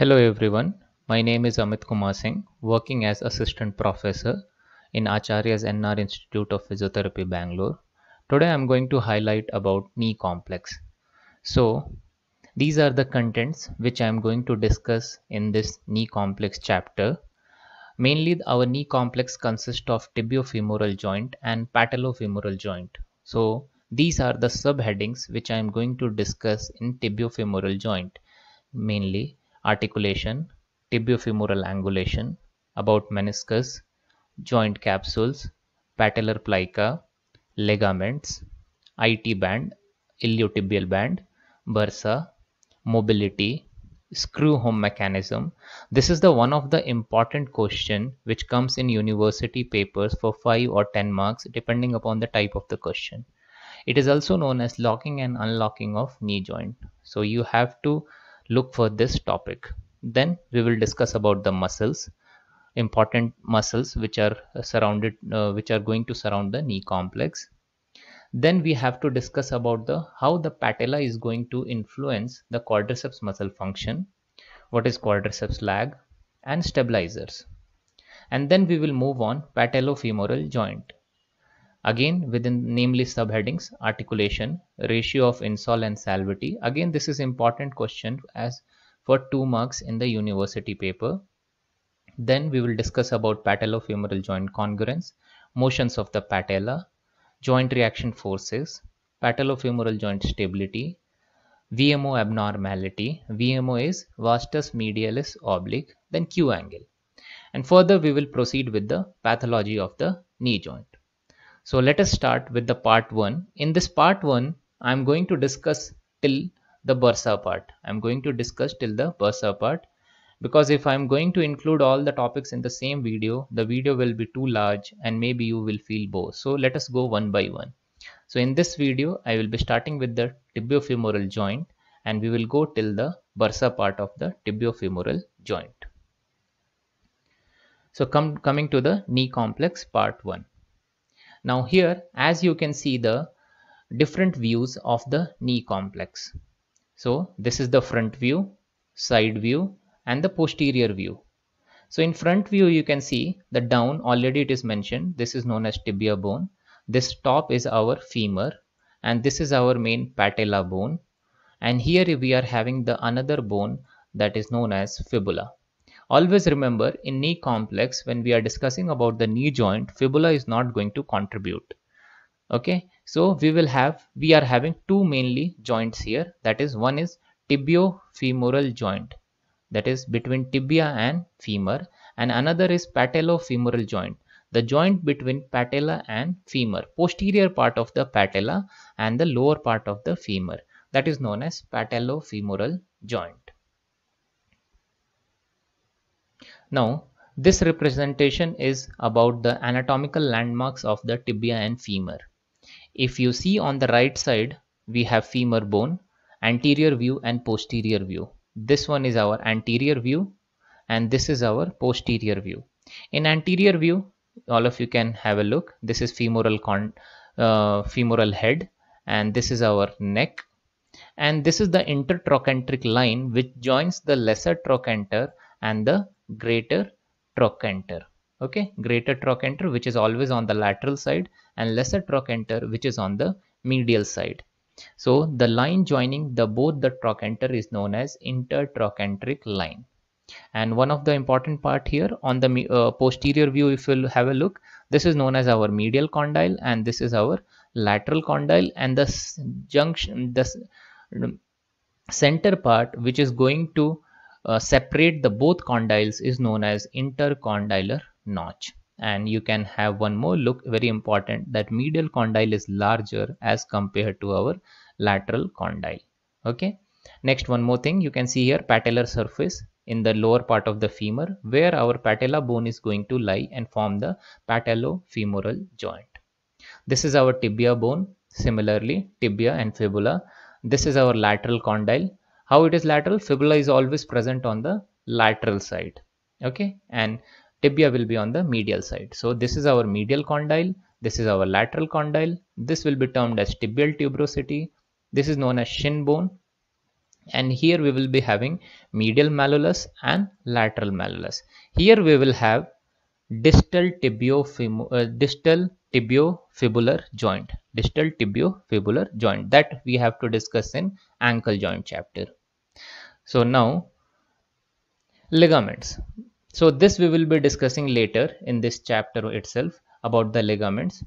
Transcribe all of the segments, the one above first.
Hello everyone, my name is Amit Kumar Singh, working as Assistant Professor in Acharya's NR Institute of Physiotherapy Bangalore. Today I am going to highlight about knee complex. So these are the contents which I am going to discuss in this knee complex chapter. Mainly our knee complex consists of tibiofemoral joint and patellofemoral joint. So these are the subheadings which I am going to discuss in tibiofemoral joint mainly articulation, tibiofemoral angulation, about meniscus, joint capsules, patellar plica, ligaments, IT band, iliotibial band, bursa, mobility, screw home mechanism. This is the one of the important question which comes in university papers for 5 or 10 marks depending upon the type of the question. It is also known as locking and unlocking of knee joint. So you have to look for this topic then we will discuss about the muscles important muscles which are surrounded uh, which are going to surround the knee complex then we have to discuss about the how the patella is going to influence the quadriceps muscle function what is quadriceps lag and stabilizers and then we will move on patellofemoral joint Again within namely subheadings articulation, ratio of insol and salvity. Again this is important question as for 2 marks in the university paper. Then we will discuss about patellofemoral joint congruence, motions of the patella, joint reaction forces, patellofemoral joint stability, VMO abnormality. VMO is vastus medialis oblique, then Q angle. And further we will proceed with the pathology of the knee joint. So let us start with the part 1. In this part 1, I'm going to discuss till the bursa part. I'm going to discuss till the bursa part because if I'm going to include all the topics in the same video, the video will be too large and maybe you will feel bored. So let us go one by one. So in this video, I will be starting with the tibiofemoral joint and we will go till the bursa part of the tibiofemoral joint. So coming to the knee complex part 1. Now here as you can see the different views of the knee complex. So this is the front view, side view and the posterior view. So in front view you can see the down already it is mentioned this is known as tibia bone. This top is our femur and this is our main patella bone and here we are having the another bone that is known as fibula. Always remember in knee complex when we are discussing about the knee joint fibula is not going to contribute. Okay so we will have we are having two mainly joints here that is one is tibiofemoral joint that is between tibia and femur and another is patellofemoral joint the joint between patella and femur posterior part of the patella and the lower part of the femur that is known as patellofemoral joint Now, this representation is about the anatomical landmarks of the tibia and femur. If you see on the right side, we have femur bone, anterior view and posterior view. This one is our anterior view and this is our posterior view. In anterior view, all of you can have a look. This is femoral, uh, femoral head and this is our neck. And this is the intertrochanteric line which joins the lesser trochanter and the greater trochanter okay greater trochanter which is always on the lateral side and lesser trochanter which is on the medial side so the line joining the both the trochanter is known as intertrochanteric line and one of the important part here on the uh, posterior view if you have a look this is known as our medial condyle and this is our lateral condyle and the junction the center part which is going to uh, separate the both condyles is known as intercondylar notch and you can have one more look very important that medial condyle is larger as compared to our lateral condyle okay next one more thing you can see here patellar surface in the lower part of the femur where our patella bone is going to lie and form the patellofemoral joint this is our tibia bone similarly tibia and fibula this is our lateral condyle how it is lateral fibula is always present on the lateral side okay and tibia will be on the medial side so this is our medial condyle this is our lateral condyle this will be termed as tibial tuberosity this is known as shin bone and here we will be having medial malleolus and lateral malleolus here we will have distal tibio uh, distal tibiofibular joint distal tibiofibular joint that we have to discuss in ankle joint chapter so now ligaments so this we will be discussing later in this chapter itself about the ligaments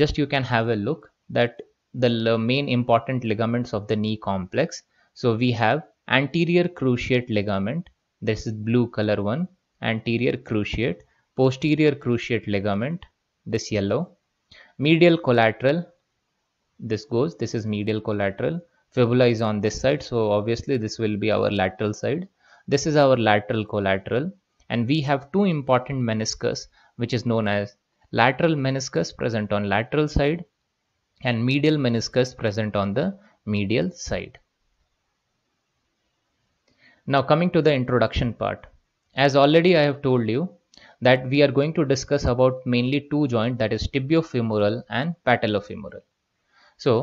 just you can have a look that the main important ligaments of the knee complex so we have anterior cruciate ligament this is blue color one anterior cruciate posterior cruciate ligament this yellow medial collateral this goes this is medial collateral fibula is on this side so obviously this will be our lateral side this is our lateral collateral and we have two important meniscus which is known as lateral meniscus present on lateral side and medial meniscus present on the medial side now coming to the introduction part as already i have told you that we are going to discuss about mainly two joint that is tibiofemoral and patellofemoral so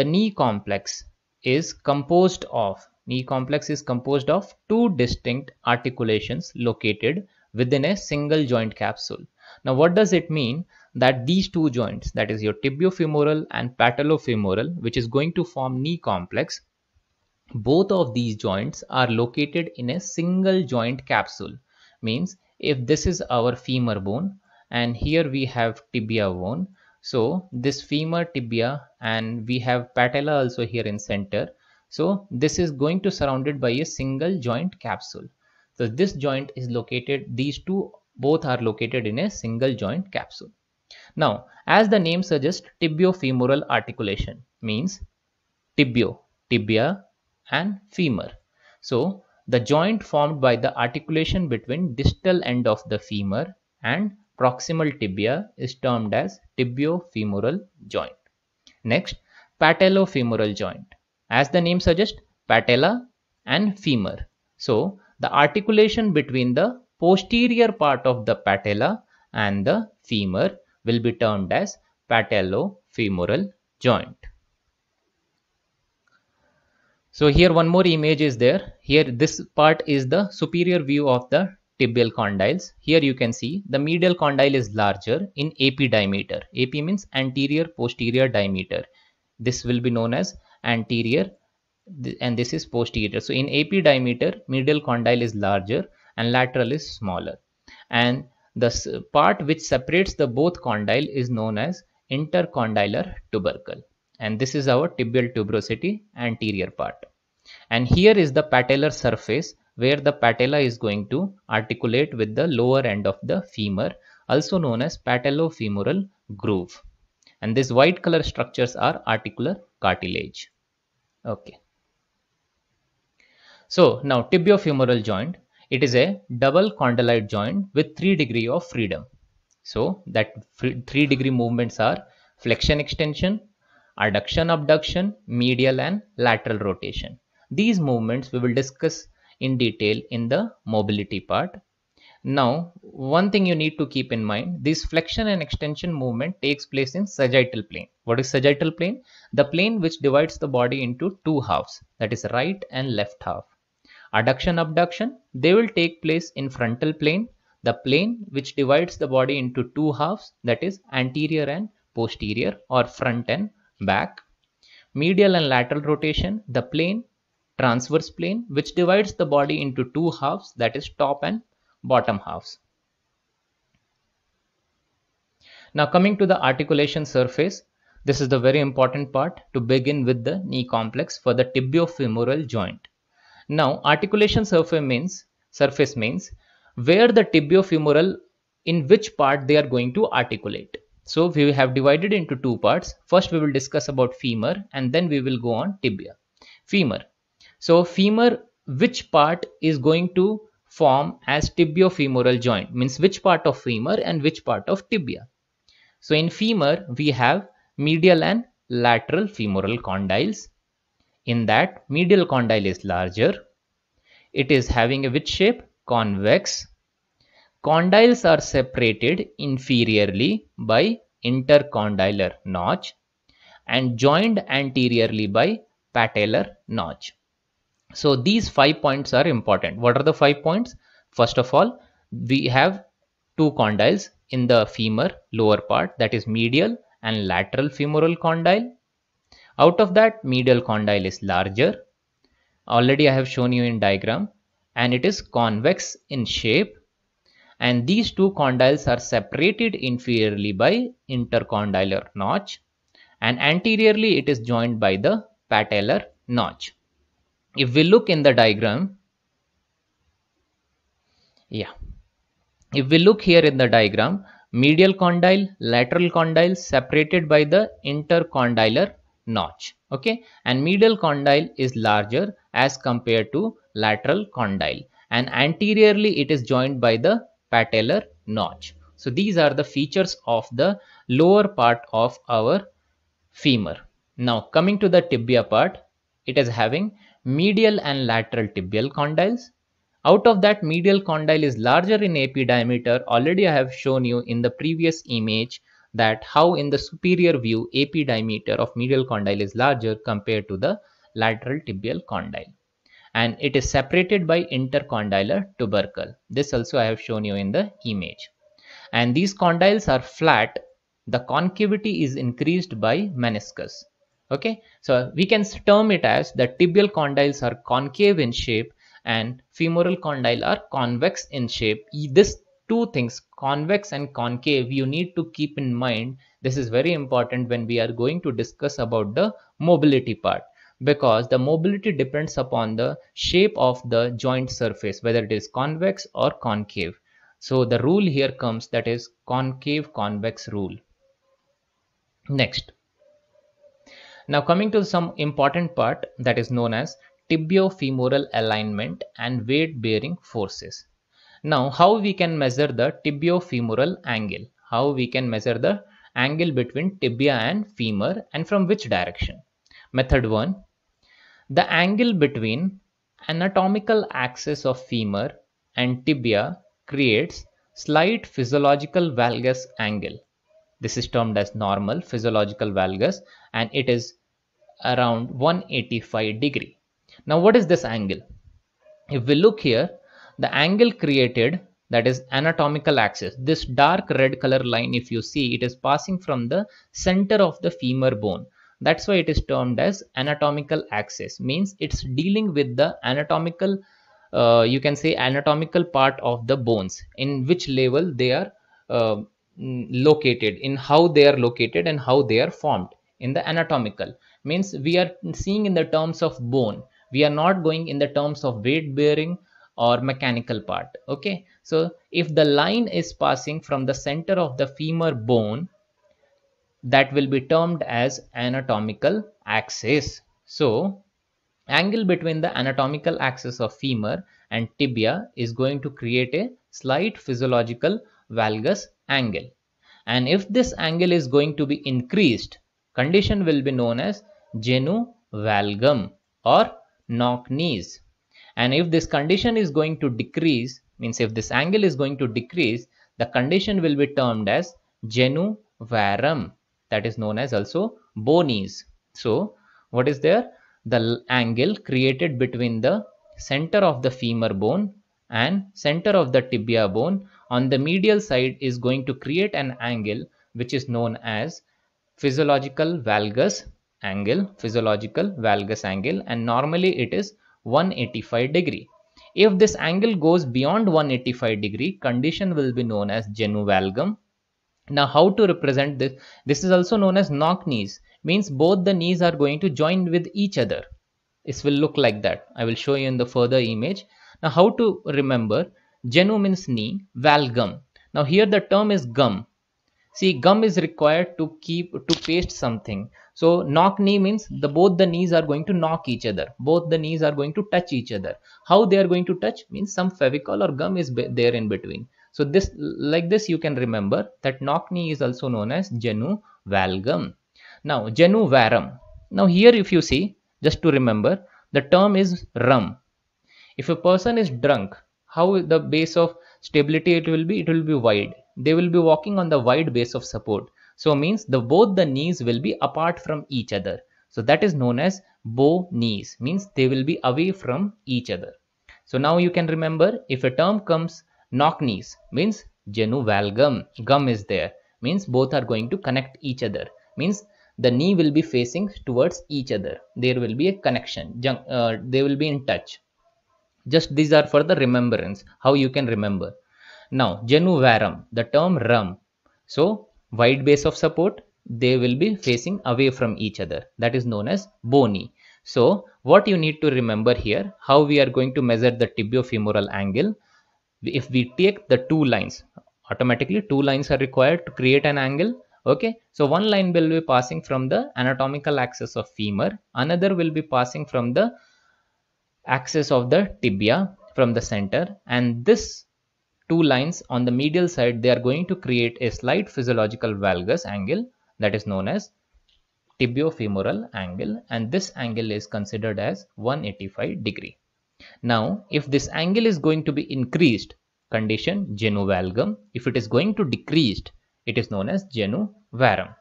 the knee complex is composed of knee complex is composed of two distinct articulations located within a single joint capsule. Now what does it mean that these two joints that is your tibiofemoral and patellofemoral which is going to form knee complex both of these joints are located in a single joint capsule means if this is our femur bone and here we have tibia bone so this femur tibia and we have patella also here in center so this is going to surrounded by a single joint capsule so this joint is located these two both are located in a single joint capsule now as the name suggests tibiofemoral articulation means tibio tibia and femur so the joint formed by the articulation between distal end of the femur and proximal tibia is termed as tibiofemoral joint. Next, patellofemoral joint. As the name suggests, patella and femur. So, the articulation between the posterior part of the patella and the femur will be termed as patellofemoral joint. So here one more image is there. Here this part is the superior view of the tibial condyles. Here you can see the medial condyle is larger in AP diameter. AP means anterior posterior diameter. This will be known as anterior and this is posterior. So in AP diameter, medial condyle is larger and lateral is smaller. And the part which separates the both condyle is known as intercondylar tubercle. And this is our tibial tuberosity anterior part. And here is the patellar surface where the patella is going to articulate with the lower end of the femur also known as patellofemoral groove and these white color structures are articular cartilage okay so now tibiofemoral joint it is a double condylite joint with 3 degree of freedom so that 3 degree movements are flexion extension adduction abduction medial and lateral rotation these movements we will discuss in detail in the mobility part. Now, one thing you need to keep in mind, this flexion and extension movement takes place in sagittal plane. What is sagittal plane? The plane which divides the body into two halves, that is right and left half. Adduction, abduction, they will take place in frontal plane, the plane which divides the body into two halves, that is anterior and posterior or front and back. Medial and lateral rotation, the plane transverse plane which divides the body into two halves that is top and bottom halves. Now coming to the articulation surface, this is the very important part to begin with the knee complex for the tibiofemoral joint. Now articulation surface means surface means where the tibiofemoral in which part they are going to articulate. So we have divided into two parts. First we will discuss about femur and then we will go on tibia. Femur. So femur, which part is going to form as tibiofemoral joint means which part of femur and which part of tibia. So in femur, we have medial and lateral femoral condyles. In that, medial condyle is larger. It is having a which shape? Convex. Condyles are separated inferiorly by intercondylar notch and joined anteriorly by patellar notch. So these five points are important. What are the five points? First of all, we have two condyles in the femur lower part that is medial and lateral femoral condyle. Out of that medial condyle is larger. Already I have shown you in diagram and it is convex in shape and these two condyles are separated inferiorly by intercondylar notch and anteriorly it is joined by the patellar notch if we look in the diagram yeah if we look here in the diagram medial condyle lateral condyle separated by the intercondylar notch okay and medial condyle is larger as compared to lateral condyle and anteriorly it is joined by the patellar notch so these are the features of the lower part of our femur now coming to the tibia part it is having medial and lateral tibial condyles. Out of that, medial condyle is larger in AP diameter. Already I have shown you in the previous image that how in the superior view AP diameter of medial condyle is larger compared to the lateral tibial condyle and it is separated by intercondylar tubercle. This also I have shown you in the image. And these condyles are flat. The concavity is increased by meniscus. Okay, so we can term it as the tibial condyles are concave in shape and femoral condyle are convex in shape. This two things, convex and concave, you need to keep in mind. This is very important when we are going to discuss about the mobility part because the mobility depends upon the shape of the joint surface, whether it is convex or concave. So the rule here comes that is concave convex rule. Next. Now coming to some important part that is known as tibiofemoral alignment and weight bearing forces. Now how we can measure the tibiofemoral angle? How we can measure the angle between tibia and femur and from which direction? Method 1. The angle between anatomical axis of femur and tibia creates slight physiological valgus angle. This is termed as normal physiological valgus and it is around 185 degree. Now what is this angle? If we look here, the angle created that is anatomical axis. This dark red color line if you see it is passing from the center of the femur bone. That's why it is termed as anatomical axis means it's dealing with the anatomical uh, you can say anatomical part of the bones in which level they are uh, located in how they are located and how they are formed in the anatomical means we are seeing in the terms of bone we are not going in the terms of weight bearing or mechanical part okay so if the line is passing from the center of the femur bone that will be termed as anatomical axis so angle between the anatomical axis of femur and tibia is going to create a slight physiological valgus angle and if this angle is going to be increased condition will be known as valgum or knock knees. And if this condition is going to decrease, means if this angle is going to decrease, the condition will be termed as varum, that is known as also bow knees. So what is there? The angle created between the center of the femur bone and center of the tibia bone on the medial side is going to create an angle which is known as physiological valgus angle, physiological valgus angle and normally it is 185 degree. If this angle goes beyond 185 degree, condition will be known as genu-valgum. Now how to represent this? This is also known as knock knees, means both the knees are going to join with each other. This will look like that. I will show you in the further image. Now how to remember? Genu means knee, valgum. Now here the term is gum. See gum is required to keep to paste something. So knock knee means the both the knees are going to knock each other. Both the knees are going to touch each other. How they are going to touch means some favicle or gum is there in between. So this like this you can remember that knock knee is also known as genu valgum. Now genu varum. Now here if you see just to remember the term is rum. If a person is drunk how the base of stability it will be it will be wide they will be walking on the wide base of support so means the both the knees will be apart from each other. So that is known as bow knees means they will be away from each other. So now you can remember if a term comes knock knees means genu valgum gum is there means both are going to connect each other means the knee will be facing towards each other there will be a connection uh, they will be in touch just these are for the remembrance how you can remember now genu varum the term rum so wide base of support they will be facing away from each other that is known as bony so what you need to remember here how we are going to measure the tibiofemoral angle if we take the two lines automatically two lines are required to create an angle okay so one line will be passing from the anatomical axis of femur another will be passing from the axis of the tibia from the center and this two lines on the medial side, they are going to create a slight physiological valgus angle that is known as tibiofemoral angle and this angle is considered as 185 degree. Now, if this angle is going to be increased, condition valgum. If it is going to decreased, it is known as varum.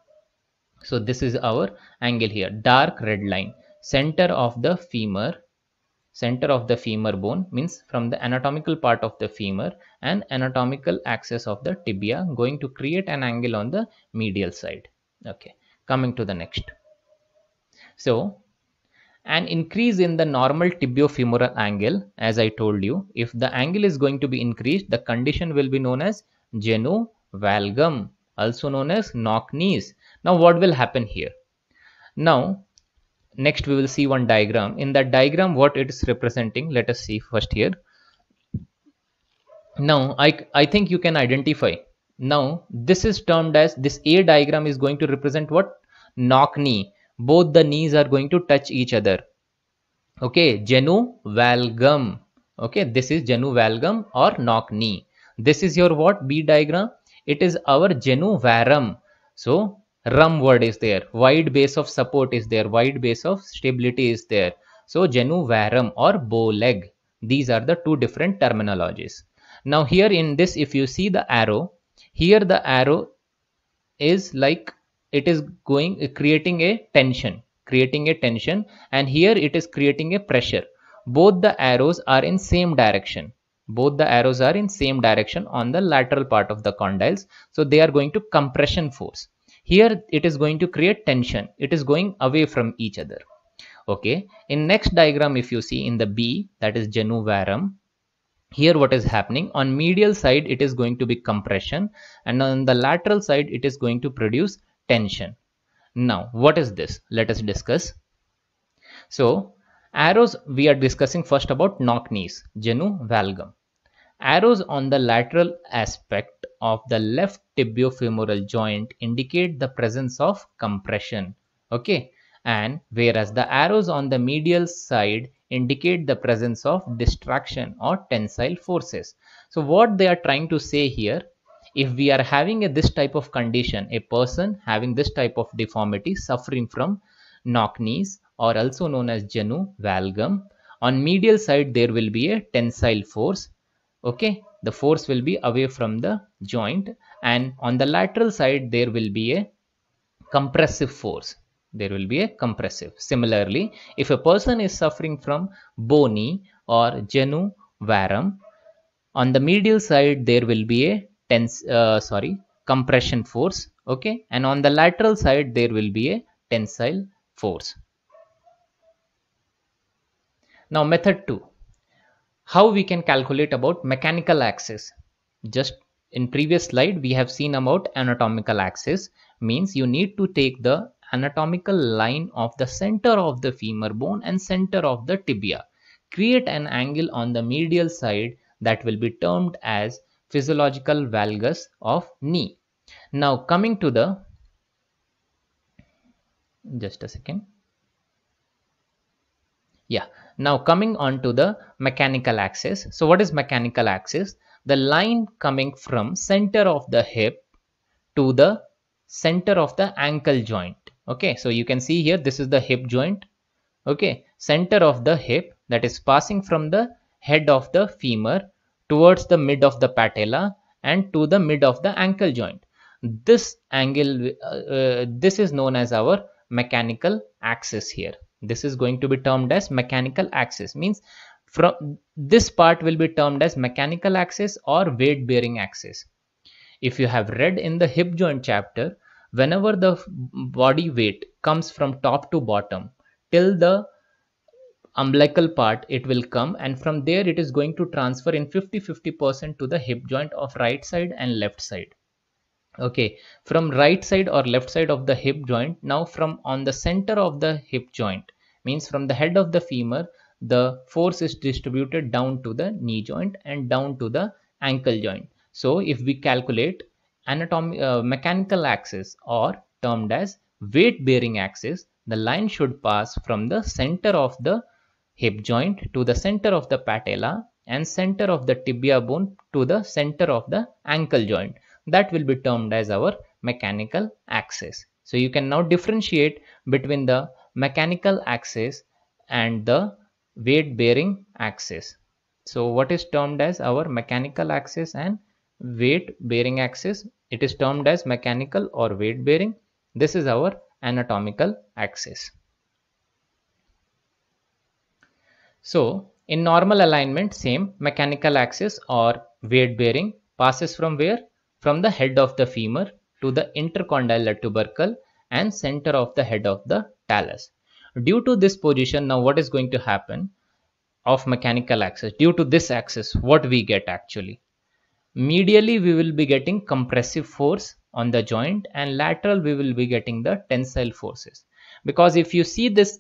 So this is our angle here, dark red line, center of the femur center of the femur bone means from the anatomical part of the femur and anatomical axis of the tibia going to create an angle on the medial side. Okay, coming to the next. So, an increase in the normal tibiofemoral angle as I told you, if the angle is going to be increased, the condition will be known as genu-valgum also known as knock knees. Now what will happen here? Now next we will see one diagram in that diagram what it is representing let us see first here now i i think you can identify now this is termed as this a diagram is going to represent what knock knee both the knees are going to touch each other okay genu okay this is genu valgum or knock knee this is your what b diagram it is our genu varum so rum word is there wide base of support is there wide base of stability is there so genu varum or bow leg these are the two different terminologies now here in this if you see the arrow here the arrow is like it is going creating a tension creating a tension and here it is creating a pressure both the arrows are in same direction both the arrows are in same direction on the lateral part of the condyles so they are going to compression force here it is going to create tension. It is going away from each other. Okay. In next diagram, if you see in the B, that is varum. here what is happening on medial side it is going to be compression and on the lateral side it is going to produce tension now what is this let us discuss so arrows we are discussing first about knock knees genu valgum Arrows on the lateral aspect of the left tibiofemoral joint indicate the presence of compression. Okay. And whereas the arrows on the medial side indicate the presence of distraction or tensile forces. So what they are trying to say here, if we are having a, this type of condition, a person having this type of deformity suffering from knock knees or also known as genu valgum, on medial side there will be a tensile force okay the force will be away from the joint and on the lateral side there will be a compressive force there will be a compressive similarly if a person is suffering from bony or genu varum on the medial side there will be a tense uh, sorry compression force okay and on the lateral side there will be a tensile force now method 2 how we can calculate about mechanical axis just in previous slide we have seen about anatomical axis means you need to take the anatomical line of the center of the femur bone and center of the tibia create an angle on the medial side that will be termed as physiological valgus of knee now coming to the just a second yeah now coming on to the mechanical axis. So what is mechanical axis? The line coming from center of the hip to the center of the ankle joint. Okay, so you can see here this is the hip joint. Okay, center of the hip that is passing from the head of the femur towards the mid of the patella and to the mid of the ankle joint. This angle, uh, uh, this is known as our mechanical axis here. This is going to be termed as mechanical axis means from this part will be termed as mechanical axis or weight bearing axis. If you have read in the hip joint chapter, whenever the body weight comes from top to bottom till the umbilical part it will come and from there it is going to transfer in 50 50 percent to the hip joint of right side and left side okay from right side or left side of the hip joint now from on the center of the hip joint means from the head of the femur the force is distributed down to the knee joint and down to the ankle joint so if we calculate anatomic uh, mechanical axis or termed as weight bearing axis the line should pass from the center of the hip joint to the center of the patella and center of the tibia bone to the center of the ankle joint that will be termed as our mechanical axis. So you can now differentiate between the mechanical axis and the weight bearing axis. So what is termed as our mechanical axis and weight bearing axis? It is termed as mechanical or weight bearing. This is our anatomical axis. So in normal alignment, same mechanical axis or weight bearing passes from where? from the head of the femur to the intercondylar tubercle and center of the head of the talus. Due to this position, now what is going to happen of mechanical axis? Due to this axis, what we get actually? Medially, we will be getting compressive force on the joint and lateral, we will be getting the tensile forces. Because if you see this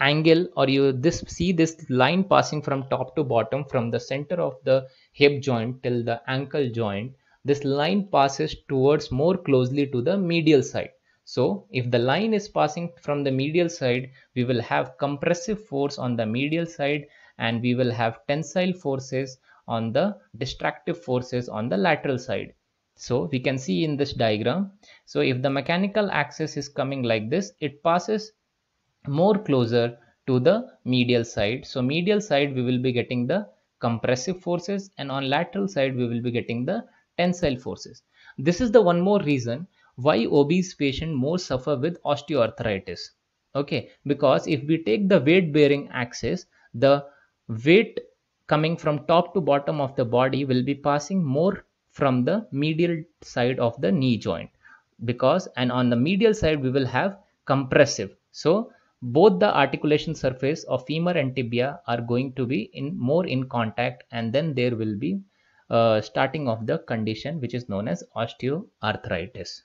angle or you this see this line passing from top to bottom from the center of the hip joint till the ankle joint this line passes towards more closely to the medial side. So if the line is passing from the medial side, we will have compressive force on the medial side and we will have tensile forces on the distractive forces on the lateral side. So we can see in this diagram. So if the mechanical axis is coming like this, it passes more closer to the medial side. So medial side, we will be getting the compressive forces and on lateral side, we will be getting the tensile forces. This is the one more reason why obese patient more suffer with osteoarthritis. Okay, because if we take the weight bearing axis, the weight coming from top to bottom of the body will be passing more from the medial side of the knee joint because and on the medial side we will have compressive. So both the articulation surface of femur and tibia are going to be in more in contact and then there will be uh, starting of the condition which is known as osteoarthritis.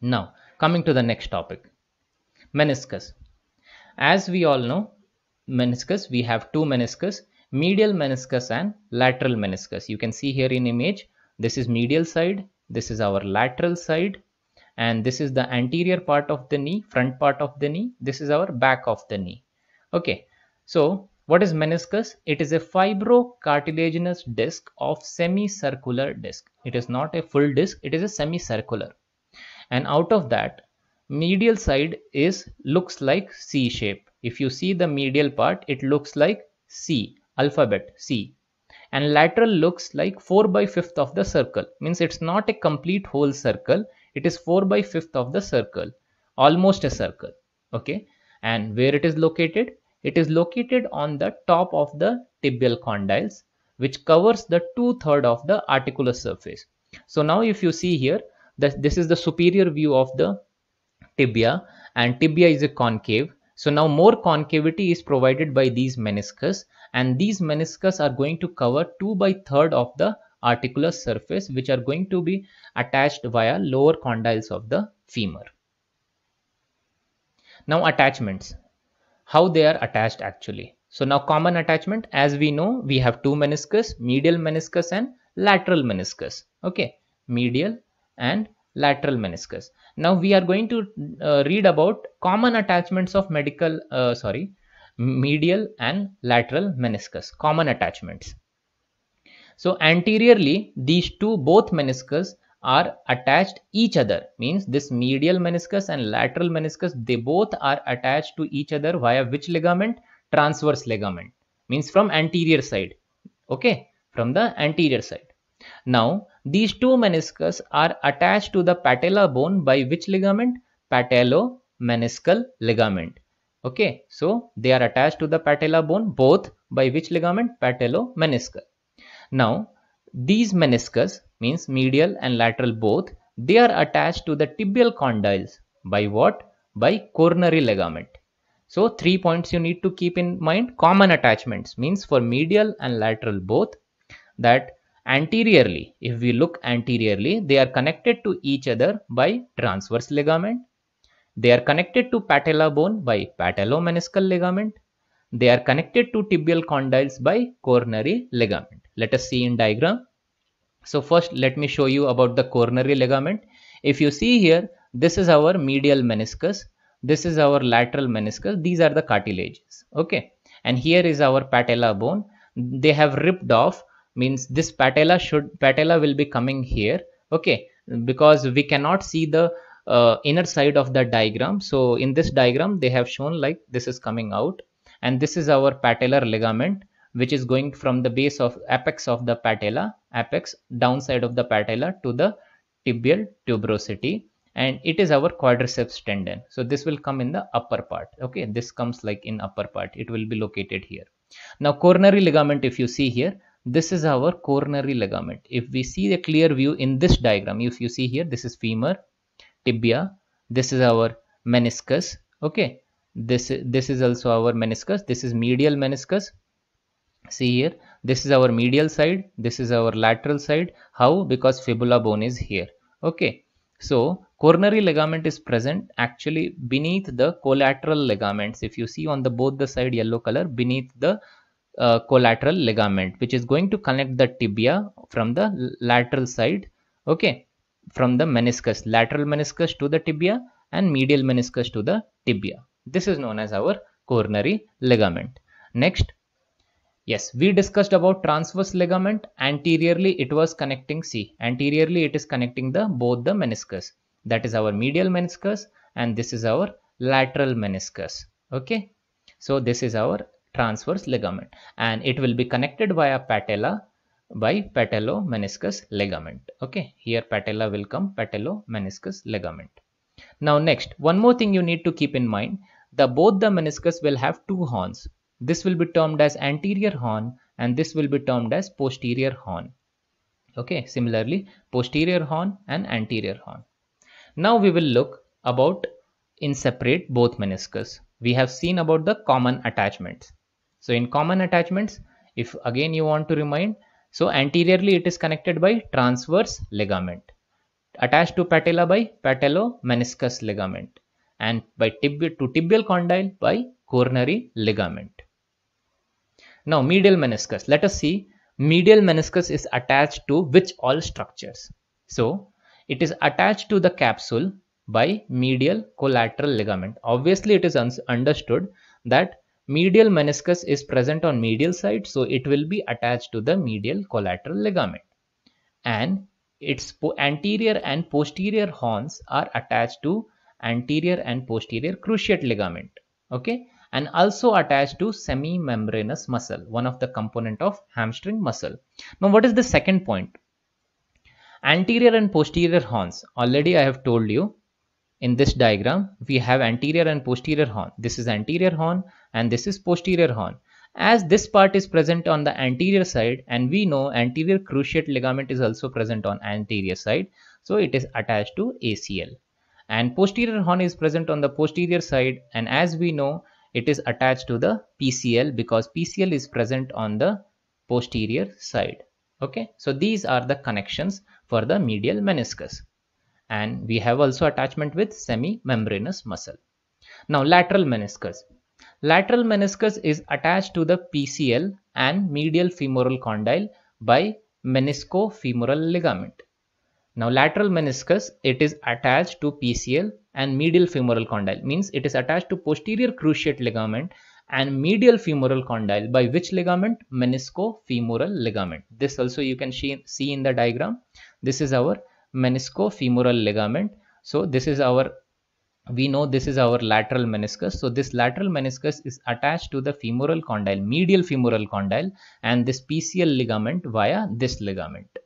Now coming to the next topic, meniscus. As we all know, meniscus, we have two meniscus, medial meniscus and lateral meniscus. You can see here in image, this is medial side, this is our lateral side and this is the anterior part of the knee, front part of the knee, this is our back of the knee. Okay, so what is meniscus? It is a fibrocartilaginous disc of semicircular disc. It is not a full disc, it is a semicircular. And out of that, medial side is looks like C shape. If you see the medial part, it looks like C, alphabet C. And lateral looks like 4 by 5th of the circle. Means it's not a complete whole circle, it is 4 by 5th of the circle, almost a circle. Okay. And where it is located? It is located on the top of the tibial condyles, which covers the two-third of the articular surface. So now if you see here, this is the superior view of the tibia and tibia is a concave. So now more concavity is provided by these meniscus and these meniscus are going to cover 2 by 3rd of the articular surface which are going to be attached via lower condyles of the femur. Now attachments how they are attached actually. So now common attachment as we know we have two meniscus medial meniscus and lateral meniscus. Okay medial and lateral meniscus. Now we are going to uh, read about common attachments of medical uh, sorry medial and lateral meniscus common attachments. So anteriorly these two both meniscus are attached each other means this medial meniscus and lateral meniscus they both are attached to each other via which ligament transverse ligament means from anterior side okay from the anterior side now these two meniscus are attached to the patella bone by which ligament meniscal ligament okay so they are attached to the patella bone both by which ligament patello meniscal now these meniscus means medial and lateral both, they are attached to the tibial condyles. By what? By coronary ligament. So three points you need to keep in mind. Common attachments means for medial and lateral both that anteriorly, if we look anteriorly, they are connected to each other by transverse ligament. They are connected to patella bone by patellomeniscal ligament. They are connected to tibial condyles by coronary ligament. Let us see in diagram. So first let me show you about the coronary ligament. If you see here, this is our medial meniscus. This is our lateral meniscus. These are the cartilages. Okay. And here is our patella bone. They have ripped off means this patella should patella will be coming here. Okay. Because we cannot see the uh, inner side of the diagram. So in this diagram, they have shown like this is coming out and this is our patellar ligament, which is going from the base of apex of the patella apex downside of the patella to the tibial tuberosity and it is our quadriceps tendon so this will come in the upper part okay this comes like in upper part it will be located here now coronary ligament if you see here this is our coronary ligament if we see a clear view in this diagram if you see here this is femur tibia this is our meniscus okay this this is also our meniscus this is medial meniscus see here this is our medial side. This is our lateral side. How? Because fibula bone is here. Okay. So coronary ligament is present actually beneath the collateral ligaments. If you see on the both the side yellow color beneath the uh, collateral ligament which is going to connect the tibia from the lateral side. Okay. From the meniscus lateral meniscus to the tibia and medial meniscus to the tibia. This is known as our coronary ligament. Next, Yes, we discussed about transverse ligament. Anteriorly, it was connecting C. Anteriorly, it is connecting the both the meniscus. That is our medial meniscus and this is our lateral meniscus. Okay. So, this is our transverse ligament and it will be connected via patella by patellomeniscus ligament. Okay. Here patella will come patellomeniscus ligament. Now next, one more thing you need to keep in mind. The both the meniscus will have two horns this will be termed as anterior horn and this will be termed as posterior horn. Okay, similarly, posterior horn and anterior horn. Now we will look about in separate both meniscus. We have seen about the common attachments. So in common attachments, if again you want to remind, so anteriorly it is connected by transverse ligament attached to patella by patello meniscus ligament and by tib to tibial condyle by coronary ligament. Now medial meniscus, let us see medial meniscus is attached to which all structures. So it is attached to the capsule by medial collateral ligament. Obviously it is understood that medial meniscus is present on medial side so it will be attached to the medial collateral ligament and its anterior and posterior horns are attached to anterior and posterior cruciate ligament okay and also attached to semimembranous muscle, one of the component of hamstring muscle. Now, what is the second point? Anterior and posterior horns. Already I have told you in this diagram, we have anterior and posterior horn. This is anterior horn and this is posterior horn. As this part is present on the anterior side and we know anterior cruciate ligament is also present on anterior side. So it is attached to ACL and posterior horn is present on the posterior side and as we know it is attached to the PCL because PCL is present on the posterior side. Okay, so these are the connections for the medial meniscus. And we have also attachment with semimembranous muscle. Now lateral meniscus. Lateral meniscus is attached to the PCL and medial femoral condyle by meniscofemoral ligament. Now lateral meniscus, it is attached to PCL and medial femoral condyle means it is attached to posterior cruciate ligament and medial femoral condyle by which ligament meniscofemoral ligament this also you can see in the diagram this is our meniscofemoral ligament so this is our we know this is our lateral meniscus so this lateral meniscus is attached to the femoral condyle medial femoral condyle and this pcl ligament via this ligament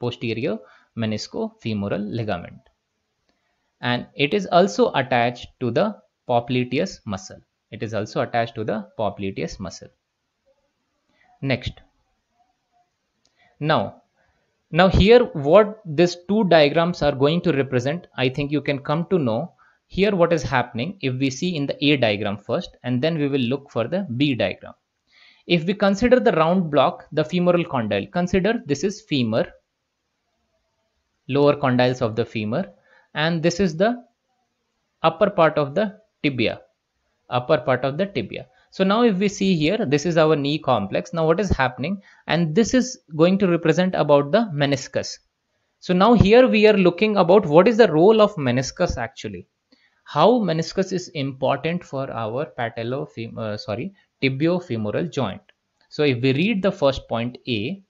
posterior meniscofemoral ligament and it is also attached to the popliteus muscle. It is also attached to the popliteus muscle. Next. Now, now here what these two diagrams are going to represent, I think you can come to know here what is happening if we see in the A diagram first and then we will look for the B diagram. If we consider the round block, the femoral condyle, consider this is femur, lower condyles of the femur and this is the upper part of the tibia upper part of the tibia so now if we see here this is our knee complex now what is happening and this is going to represent about the meniscus so now here we are looking about what is the role of meniscus actually how meniscus is important for our patello uh, sorry tibiofemoral joint so if we read the first point a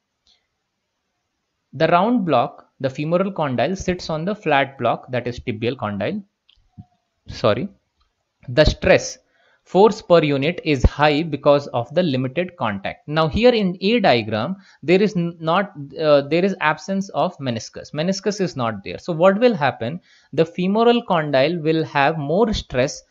the round block the femoral condyle sits on the flat block that is tibial condyle sorry the stress force per unit is high because of the limited contact. Now here in a diagram, there is not, uh, there is absence of meniscus. Meniscus is not there. So what will happen? The femoral condyle will have more stress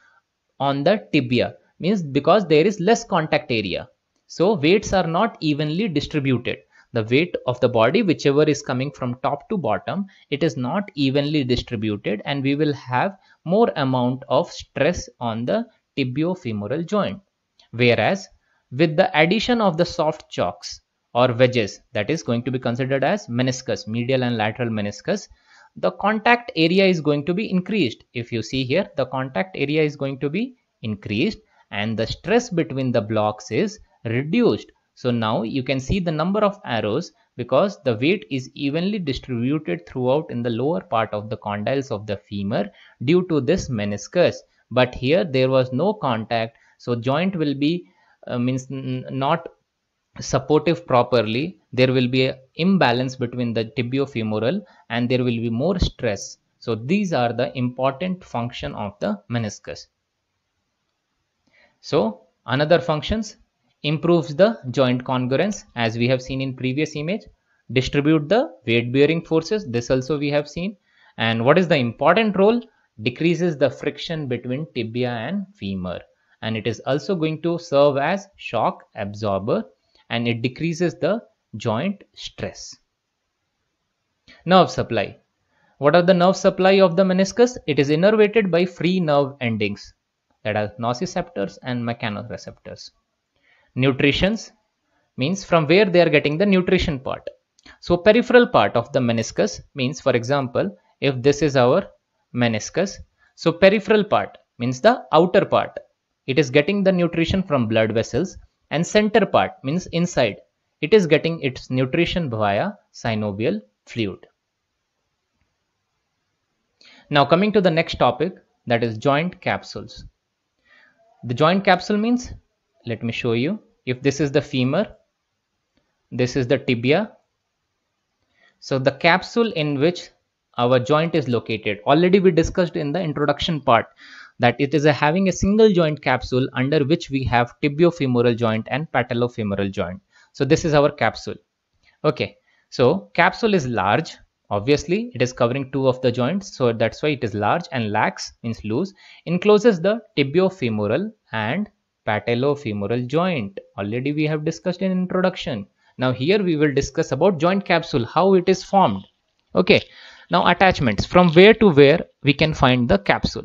on the tibia means because there is less contact area. So weights are not evenly distributed the weight of the body whichever is coming from top to bottom it is not evenly distributed and we will have more amount of stress on the tibiofemoral joint whereas with the addition of the soft chocks or wedges that is going to be considered as meniscus medial and lateral meniscus the contact area is going to be increased if you see here the contact area is going to be increased and the stress between the blocks is reduced so now you can see the number of arrows because the weight is evenly distributed throughout in the lower part of the condyles of the femur due to this meniscus. But here there was no contact so joint will be uh, means not supportive properly there will be an imbalance between the tibiofemoral and there will be more stress so these are the important function of the meniscus so another functions improves the joint congruence as we have seen in previous image distribute the weight bearing forces this also we have seen and what is the important role decreases the friction between tibia and femur and it is also going to serve as shock absorber and it decreases the joint stress nerve supply what are the nerve supply of the meniscus it is innervated by free nerve endings that are nociceptors and mechanoreceptors nutritions means from where they are getting the nutrition part. So peripheral part of the meniscus means for example if this is our meniscus. So peripheral part means the outer part. It is getting the nutrition from blood vessels and center part means inside. It is getting its nutrition via synovial fluid. Now coming to the next topic that is joint capsules. The joint capsule means, let me show you if this is the femur this is the tibia so the capsule in which our joint is located already we discussed in the introduction part that it is a having a single joint capsule under which we have tibiofemoral joint and patellofemoral joint so this is our capsule okay so capsule is large obviously it is covering two of the joints so that's why it is large and lax means loose encloses the tibiofemoral and patellofemoral joint. Already we have discussed in introduction. Now here we will discuss about joint capsule, how it is formed. Okay. Now attachments, from where to where we can find the capsule.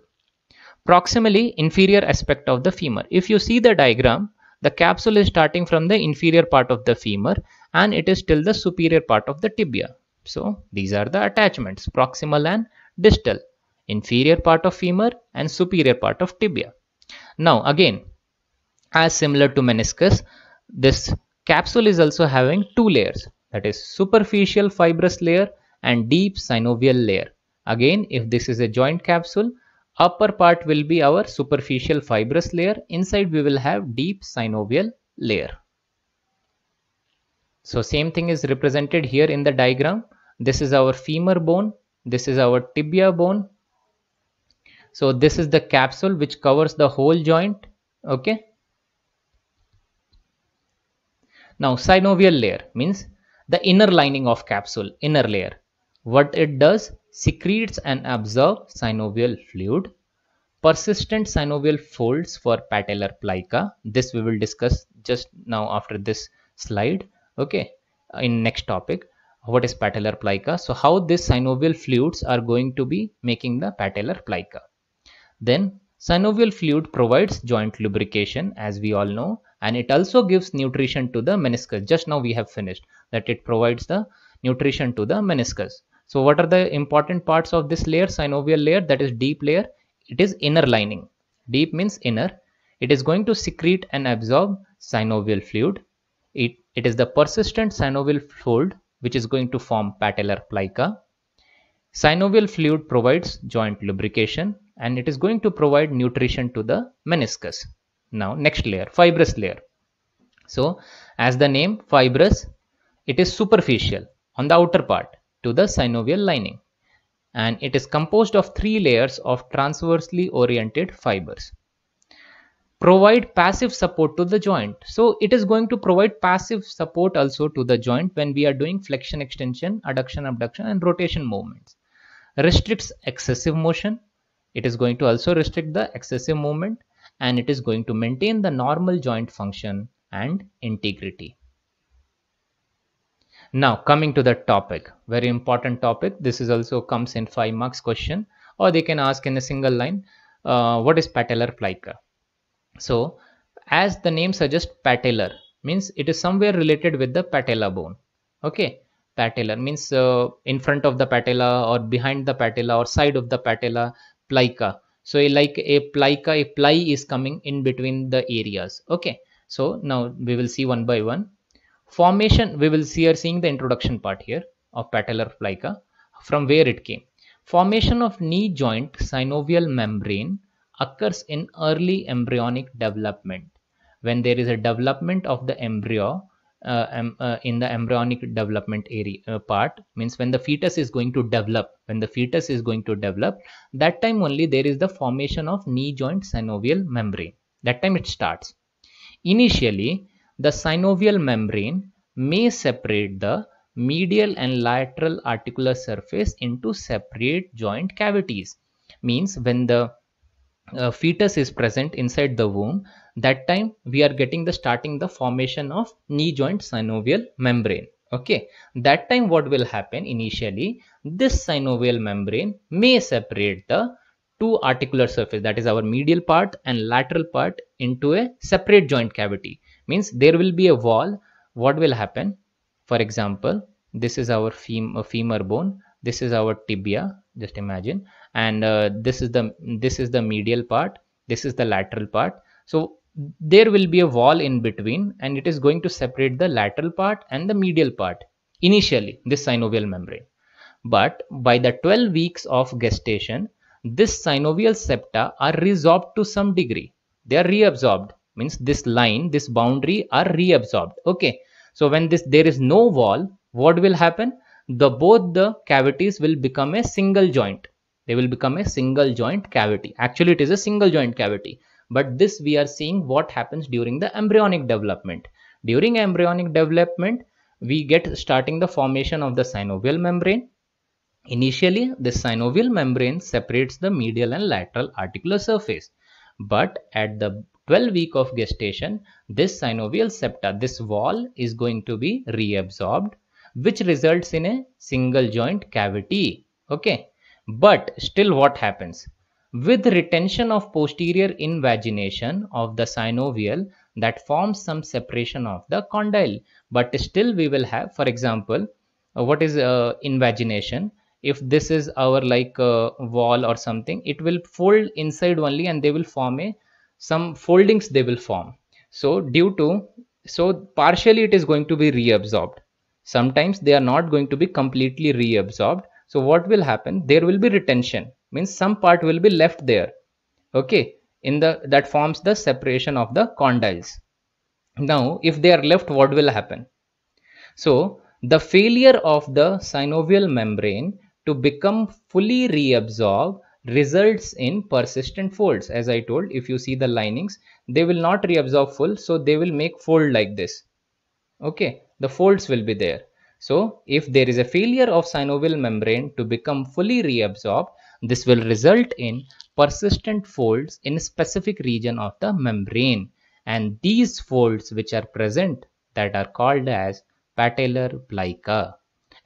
Proximally inferior aspect of the femur. If you see the diagram, the capsule is starting from the inferior part of the femur and it is till the superior part of the tibia. So these are the attachments, proximal and distal, inferior part of femur and superior part of tibia. Now again, as similar to meniscus this capsule is also having two layers that is superficial fibrous layer and deep synovial layer again if this is a joint capsule upper part will be our superficial fibrous layer inside we will have deep synovial layer so same thing is represented here in the diagram this is our femur bone this is our tibia bone so this is the capsule which covers the whole joint okay now synovial layer means the inner lining of capsule, inner layer. What it does, secretes and absorbs synovial fluid. Persistent synovial folds for patellar plica. This we will discuss just now after this slide. Okay, in next topic what is patellar plica so how these synovial fluids are going to be making the patellar plica then synovial fluid provides joint lubrication as we all know and it also gives nutrition to the meniscus just now we have finished that it provides the nutrition to the meniscus so what are the important parts of this layer synovial layer that is deep layer it is inner lining deep means inner it is going to secrete and absorb synovial fluid it it is the persistent synovial fold which is going to form patellar plica synovial fluid provides joint lubrication and it is going to provide nutrition to the meniscus now next layer fibrous layer so as the name fibrous it is superficial on the outer part to the synovial lining and it is composed of three layers of transversely oriented fibers provide passive support to the joint so it is going to provide passive support also to the joint when we are doing flexion extension adduction abduction and rotation movements restricts excessive motion it is going to also restrict the excessive movement and it is going to maintain the normal joint function and integrity. Now coming to the topic, very important topic. This is also comes in 5 marks question or they can ask in a single line, uh, what is patellar plica? So as the name suggests patellar means it is somewhere related with the patella bone. Okay, patellar means uh, in front of the patella or behind the patella or side of the patella plica so like a ply a ply is coming in between the areas okay so now we will see one by one formation we will see are seeing the introduction part here of patellar plica from where it came formation of knee joint synovial membrane occurs in early embryonic development when there is a development of the embryo um, in the embryonic development area uh, part means when the fetus is going to develop when the fetus is going to develop that time only there is the formation of knee joint synovial membrane that time it starts initially the synovial membrane may separate the medial and lateral articular surface into separate joint cavities means when the uh, fetus is present inside the womb that time we are getting the starting the formation of knee joint synovial membrane okay that time what will happen initially this synovial membrane may separate the two articular surface that is our medial part and lateral part into a separate joint cavity means there will be a wall what will happen for example this is our fem femur bone this is our tibia just imagine and uh, this is the this is the medial part this is the lateral part so there will be a wall in between and it is going to separate the lateral part and the medial part initially this synovial membrane but by the 12 weeks of gestation this synovial septa are resorbed to some degree they are reabsorbed means this line this boundary are reabsorbed okay so when this there is no wall what will happen the both the cavities will become a single joint they will become a single joint cavity actually it is a single joint cavity but this we are seeing what happens during the embryonic development during embryonic development we get starting the formation of the synovial membrane initially the synovial membrane separates the medial and lateral articular surface but at the 12 week of gestation this synovial septa this wall is going to be reabsorbed which results in a single joint cavity okay but still what happens? With retention of posterior invagination of the synovial that forms some separation of the condyle. But still we will have, for example, uh, what is uh, invagination? If this is our like uh, wall or something, it will fold inside only and they will form a some foldings they will form. So due to, so partially it is going to be reabsorbed. Sometimes they are not going to be completely reabsorbed so what will happen there will be retention means some part will be left there okay in the that forms the separation of the condyles now if they are left what will happen so the failure of the synovial membrane to become fully reabsorbed results in persistent folds as i told if you see the linings they will not reabsorb full so they will make fold like this okay the folds will be there so if there is a failure of synovial membrane to become fully reabsorbed, this will result in persistent folds in specific region of the membrane. And these folds which are present that are called as patellar plica.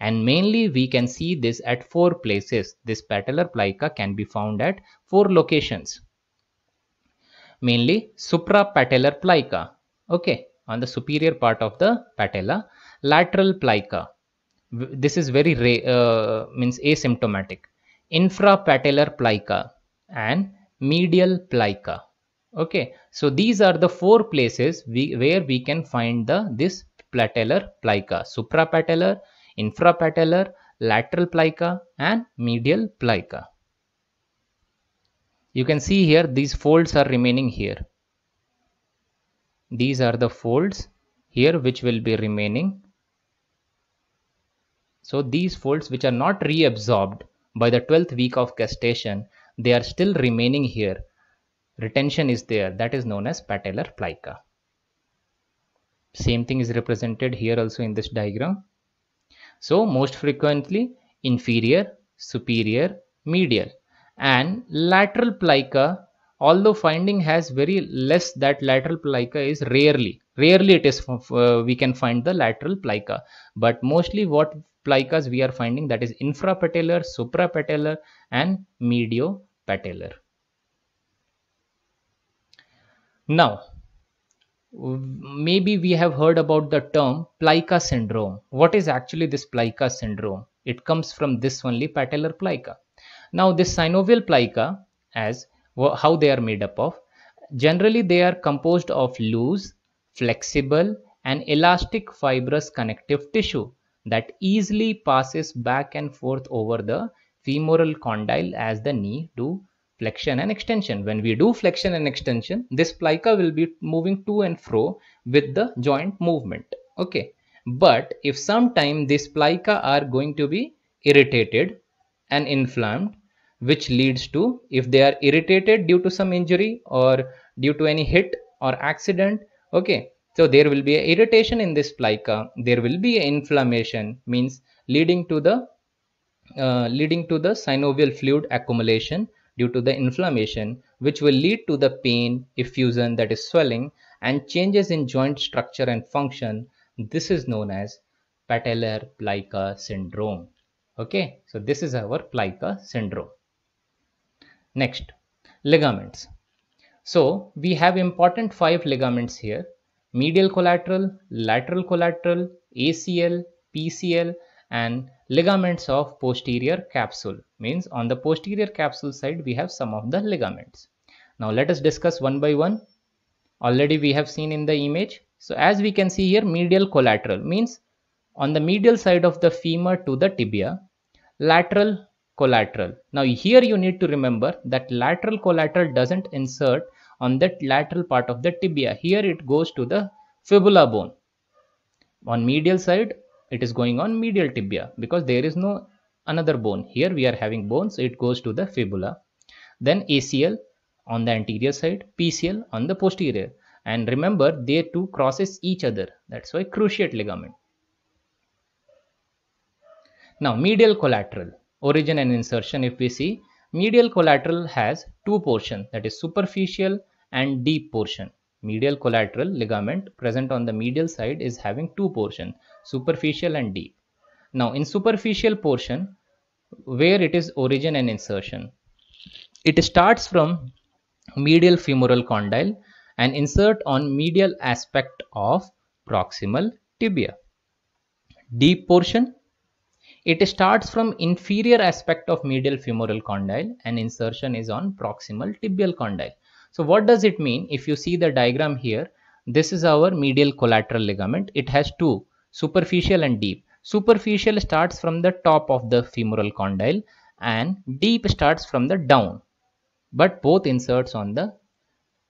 And mainly we can see this at four places. This patellar plica can be found at four locations. Mainly suprapatellar plica. Okay, on the superior part of the patella lateral plica this is very uh, means asymptomatic infrapatellar plica and medial plica okay so these are the four places we, where we can find the this patellar plica suprapatellar infrapatellar lateral plica and medial plica you can see here these folds are remaining here these are the folds here which will be remaining so these folds which are not reabsorbed by the 12th week of gestation, they are still remaining here. Retention is there. That is known as patellar plica. Same thing is represented here also in this diagram. So most frequently inferior, superior, medial and lateral plica although finding has very less that lateral plica is rarely rarely it is uh, we can find the lateral plica but mostly what plicas we are finding that is infrapatellar, suprapatellar and mediopatellar. Now, maybe we have heard about the term plica syndrome. What is actually this plica syndrome? It comes from this only patellar plica. Now, this synovial plica as how they are made up of. Generally, they are composed of loose, flexible and elastic fibrous connective tissue that easily passes back and forth over the femoral condyle as the knee do flexion and extension. When we do flexion and extension, this plica will be moving to and fro with the joint movement. Okay. But if sometime this plica are going to be irritated and inflamed, which leads to if they are irritated due to some injury or due to any hit or accident, okay, so there will be irritation in this plica. There will be inflammation means leading to the uh, leading to the synovial fluid accumulation due to the inflammation which will lead to the pain, effusion that is swelling and changes in joint structure and function. This is known as patellar plica syndrome. Okay, so this is our plica syndrome. Next, ligaments. So we have important five ligaments here medial collateral, lateral collateral, ACL, PCL and ligaments of posterior capsule means on the posterior capsule side we have some of the ligaments. Now let us discuss one by one. Already we have seen in the image. So as we can see here medial collateral means on the medial side of the femur to the tibia, lateral collateral. Now here you need to remember that lateral collateral doesn't insert on that lateral part of the tibia. Here it goes to the fibula bone. On medial side, it is going on medial tibia because there is no another bone. Here we are having bones, it goes to the fibula. Then ACL on the anterior side, PCL on the posterior. And remember, they two crosses each other. That's why cruciate ligament. Now, medial collateral, origin and insertion if we see, Medial collateral has two portions that is superficial and deep portion. Medial collateral ligament present on the medial side is having two portion superficial and deep. Now in superficial portion where it is origin and insertion. It starts from medial femoral condyle and insert on medial aspect of proximal tibia. Deep portion it starts from inferior aspect of medial femoral condyle and insertion is on proximal tibial condyle. So what does it mean? If you see the diagram here, this is our medial collateral ligament. It has two, superficial and deep. Superficial starts from the top of the femoral condyle and deep starts from the down. But both inserts on the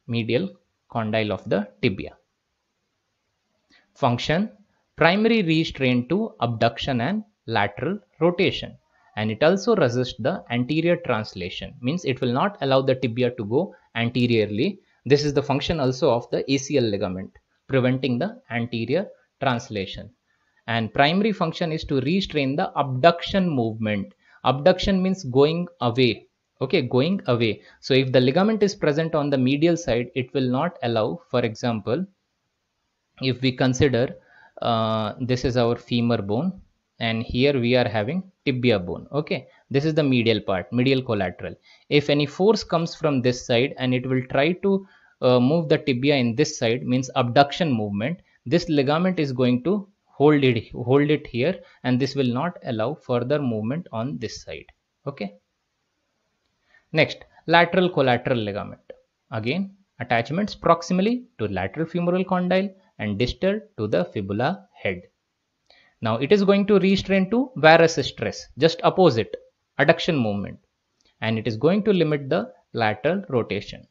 medial condyle of the tibia. Function, primary restraint to abduction and lateral rotation and it also resists the anterior translation means it will not allow the tibia to go anteriorly this is the function also of the ACL ligament preventing the anterior translation and primary function is to restrain the abduction movement abduction means going away okay going away so if the ligament is present on the medial side it will not allow for example if we consider uh, this is our femur bone and here we are having tibia bone okay this is the medial part medial collateral if any force comes from this side and it will try to uh, move the tibia in this side means abduction movement this ligament is going to hold it hold it here and this will not allow further movement on this side okay next lateral collateral ligament again attachments proximally to lateral femoral condyle and distal to the fibula head now it is going to restrain to varus stress, just opposite, adduction movement. And it is going to limit the lateral rotation.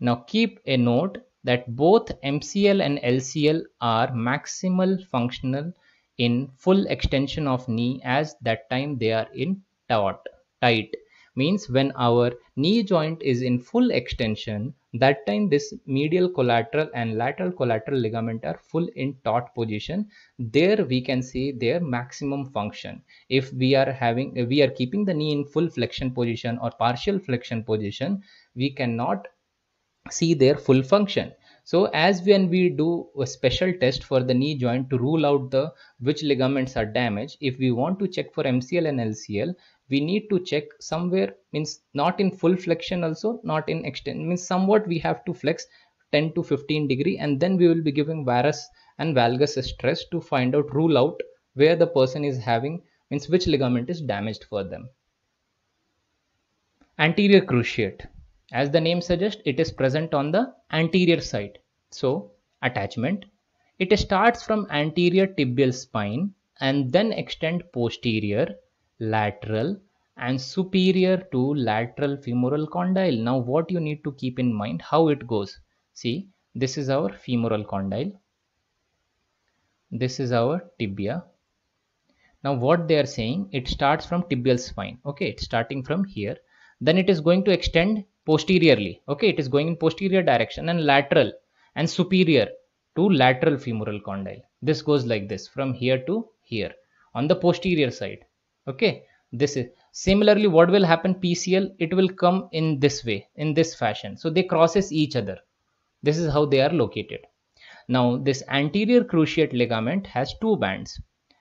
Now keep a note that both MCL and LCL are maximal functional in full extension of knee as that time they are in taut, tight means when our knee joint is in full extension that time this medial collateral and lateral collateral ligament are full in taut position there we can see their maximum function if we are having we are keeping the knee in full flexion position or partial flexion position we cannot see their full function so as when we do a special test for the knee joint to rule out the which ligaments are damaged, if we want to check for MCL and LCL, we need to check somewhere means not in full flexion also not in extend means somewhat we have to flex 10 to 15 degree and then we will be giving varus and valgus stress to find out rule out where the person is having means which ligament is damaged for them anterior cruciate as the name suggests it is present on the anterior side so attachment it starts from anterior tibial spine and then extend posterior lateral and superior to lateral femoral condyle. Now what you need to keep in mind how it goes. See this is our femoral condyle. This is our tibia. Now what they are saying it starts from tibial spine. Okay it's starting from here. Then it is going to extend posteriorly. Okay it is going in posterior direction and lateral and superior to lateral femoral condyle. This goes like this from here to here on the posterior side okay this is similarly what will happen pcl it will come in this way in this fashion so they crosses each other this is how they are located now this anterior cruciate ligament has two bands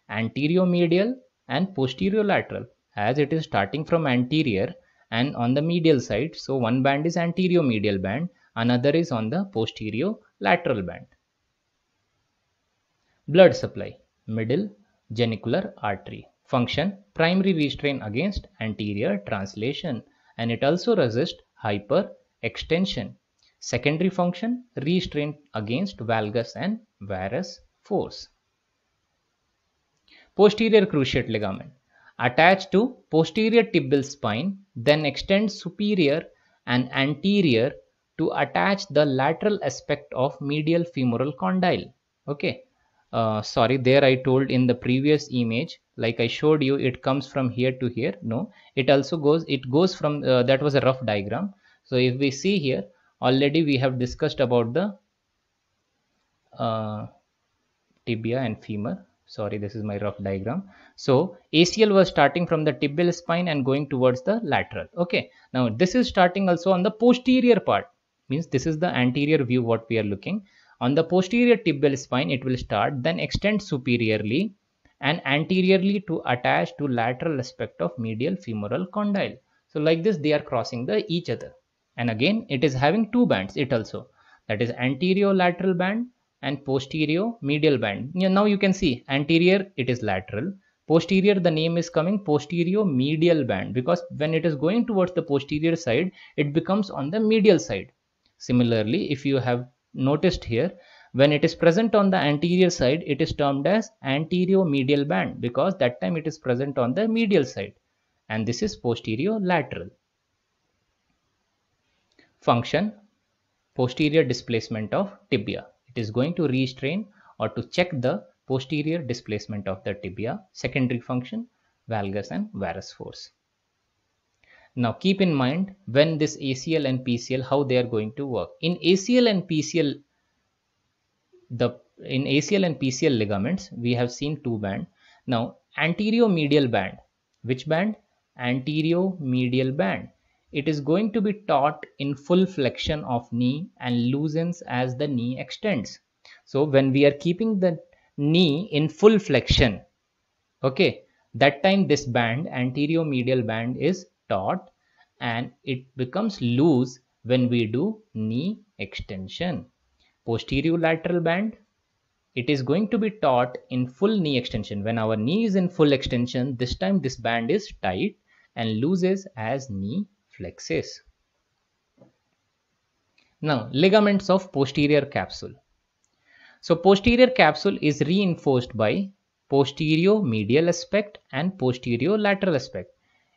anterior medial and posterior lateral. as it is starting from anterior and on the medial side so one band is anterior medial band another is on the posterior lateral band blood supply middle genicular artery Function primary restraint against anterior translation and it also resists hyperextension. Secondary function restraint against valgus and varus force. Posterior cruciate ligament attached to posterior tibial spine then extends superior and anterior to attach the lateral aspect of medial femoral condyle. Okay. Uh, sorry there I told in the previous image like I showed you it comes from here to here no it also goes it goes from uh, that was a rough diagram so if we see here already we have discussed about the uh, tibia and femur sorry this is my rough diagram so ACL was starting from the tibial spine and going towards the lateral okay now this is starting also on the posterior part means this is the anterior view what we are looking on the posterior tibial spine, it will start, then extend superiorly and anteriorly to attach to lateral aspect of medial femoral condyle. So like this, they are crossing the each other. And again, it is having two bands, it also. That is anterior lateral band and posterior medial band. Now you can see anterior, it is lateral. Posterior, the name is coming posterior medial band because when it is going towards the posterior side, it becomes on the medial side. Similarly, if you have noticed here when it is present on the anterior side it is termed as anterior medial band because that time it is present on the medial side and this is posterior lateral function posterior displacement of tibia it is going to restrain or to check the posterior displacement of the tibia secondary function valgus and varus force now keep in mind when this ACL and PCL, how they are going to work. In ACL and PCL, the in ACL and PCL ligaments, we have seen two band. Now anterior medial band, which band? Anterior medial band. It is going to be taut in full flexion of knee and loosens as the knee extends. So when we are keeping the knee in full flexion, okay, that time this band, anterior medial band is taut and it becomes loose when we do knee extension. Posterior lateral band, it is going to be taut in full knee extension. When our knee is in full extension, this time this band is tight and loses as knee flexes. Now, ligaments of posterior capsule. So, posterior capsule is reinforced by posterior medial aspect and posterior lateral aspect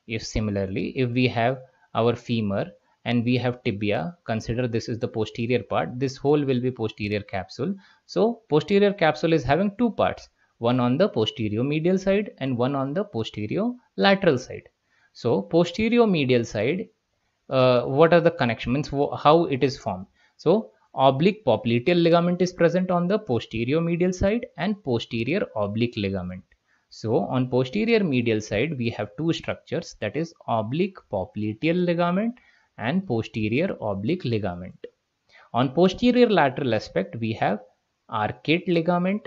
if similarly if we have our femur and we have tibia consider this is the posterior part this whole will be posterior capsule so posterior capsule is having two parts one on the posterior medial side and one on the posterior lateral side so posterior medial side uh, what are the connections? how it is formed so oblique popliteal ligament is present on the posterior medial side and posterior oblique ligament so on posterior medial side, we have two structures that is oblique popliteal ligament and posterior oblique ligament. On posterior lateral aspect, we have arcate ligament,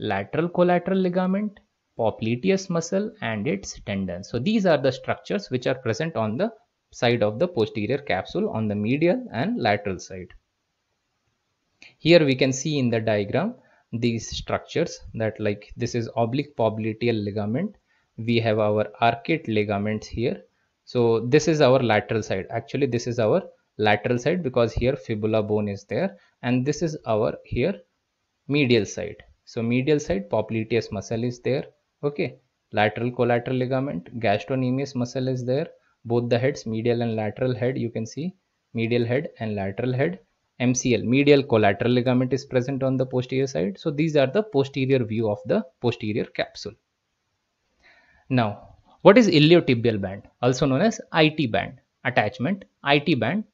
lateral collateral ligament, popliteus muscle and its tendon. So these are the structures which are present on the side of the posterior capsule on the medial and lateral side. Here we can see in the diagram these structures that like this is oblique popliteal ligament we have our arcate ligaments here so this is our lateral side actually this is our lateral side because here fibula bone is there and this is our here medial side so medial side popliteus muscle is there okay lateral collateral ligament gastrocnemius muscle is there both the heads medial and lateral head you can see medial head and lateral head MCL, medial collateral ligament is present on the posterior side. So these are the posterior view of the posterior capsule. Now, what is iliotibial band? Also known as IT band attachment. IT band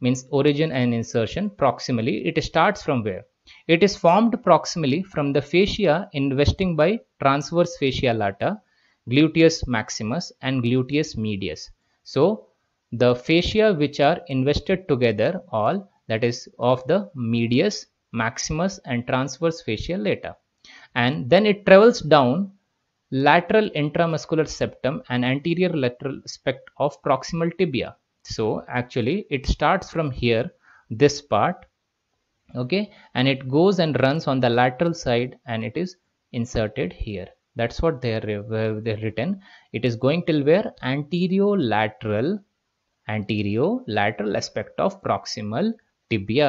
means origin and insertion proximally. It starts from where? It is formed proximally from the fascia investing by transverse fascia lata, gluteus maximus and gluteus medius. So the fascia which are invested together all that is of the medius, maximus and transverse fascia lata. And then it travels down lateral intramuscular septum and anterior lateral aspect of proximal tibia. So actually it starts from here, this part, okay, and it goes and runs on the lateral side and it is inserted here. That's what they are they written. It is going till where? anterior lateral aspect of proximal tibia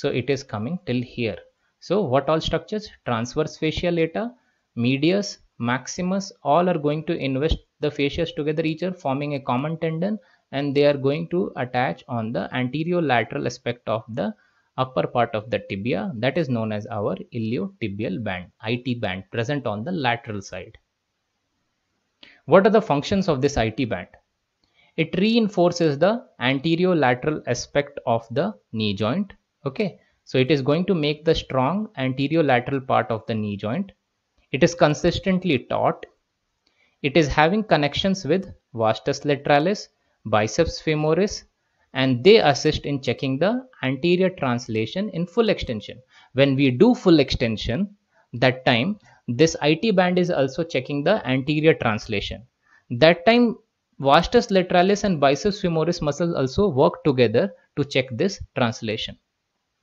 so it is coming till here so what all structures transverse fascia lata medius maximus all are going to invest the fascias together each other forming a common tendon and they are going to attach on the anterior lateral aspect of the upper part of the tibia that is known as our iliotibial band IT band present on the lateral side. What are the functions of this IT band? it reinforces the anterior lateral aspect of the knee joint okay so it is going to make the strong anterior lateral part of the knee joint it is consistently taut it is having connections with vastus lateralis biceps femoris and they assist in checking the anterior translation in full extension when we do full extension that time this IT band is also checking the anterior translation that time Vastus lateralis and biceps femoris muscles also work together to check this translation.